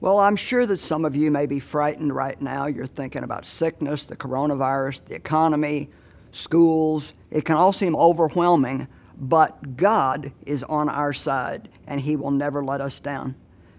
Well, I'm sure that some of you may be frightened right now. You're thinking about sickness, the coronavirus, the economy, schools. It can all seem overwhelming, but God is on our side and He will never let us down.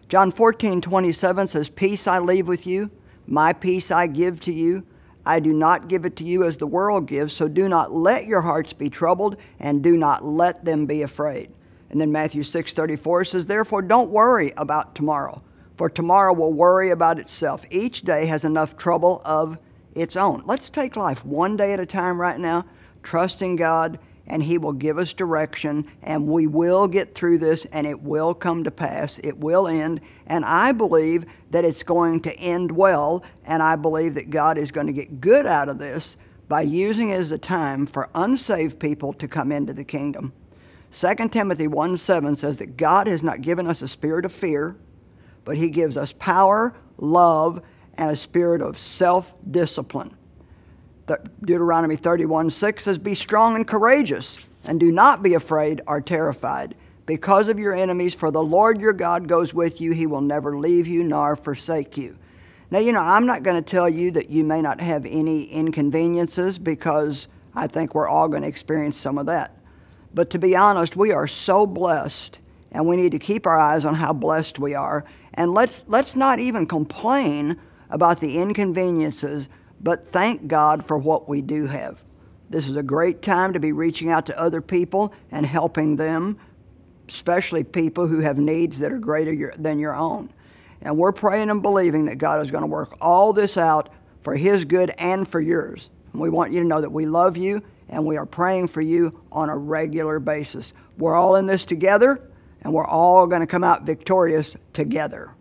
John 14, 27 says, Peace I leave with you, my peace I give to you. I do not give it to you as the world gives, so do not let your hearts be troubled and do not let them be afraid. And then Matthew 6, 34 says, Therefore, don't worry about tomorrow for tomorrow will worry about itself. Each day has enough trouble of its own. Let's take life one day at a time right now, trusting God, and He will give us direction, and we will get through this, and it will come to pass. It will end, and I believe that it's going to end well, and I believe that God is going to get good out of this by using it as a time for unsaved people to come into the kingdom. 2 Timothy 1 7 says that God has not given us a spirit of fear, but He gives us power, love, and a spirit of self discipline. Deuteronomy 31 6 says, Be strong and courageous, and do not be afraid or terrified because of your enemies, for the Lord your God goes with you. He will never leave you nor forsake you. Now, you know, I'm not going to tell you that you may not have any inconveniences because I think we're all going to experience some of that. But to be honest, we are so blessed and we need to keep our eyes on how blessed we are. And let's, let's not even complain about the inconveniences, but thank God for what we do have. This is a great time to be reaching out to other people and helping them, especially people who have needs that are greater than your own. And we're praying and believing that God is going to work all this out for His good and for yours. And we want you to know that we love you and we are praying for you on a regular basis. We're all in this together and we're all going to come out victorious together.